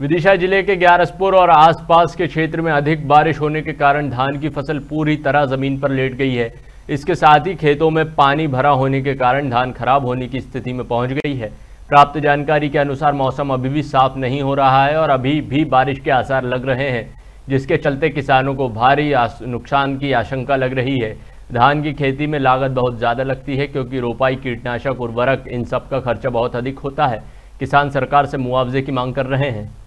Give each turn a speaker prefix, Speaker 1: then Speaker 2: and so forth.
Speaker 1: विदिशा जिले के ग्यारसपुर और आसपास के क्षेत्र में अधिक बारिश होने के कारण धान की फसल पूरी तरह जमीन पर लेट गई है इसके साथ ही खेतों में पानी भरा होने के कारण धान खराब होने की स्थिति में पहुंच गई है प्राप्त जानकारी के अनुसार मौसम अभी भी साफ नहीं हो रहा है और अभी भी बारिश के आसार लग रहे हैं जिसके चलते किसानों को भारी नुकसान की आशंका लग रही है धान की खेती में लागत बहुत ज़्यादा लगती है क्योंकि रोपाई कीटनाशक उर्वरक इन सब का खर्चा बहुत अधिक होता है किसान सरकार से मुआवजे की मांग कर रहे हैं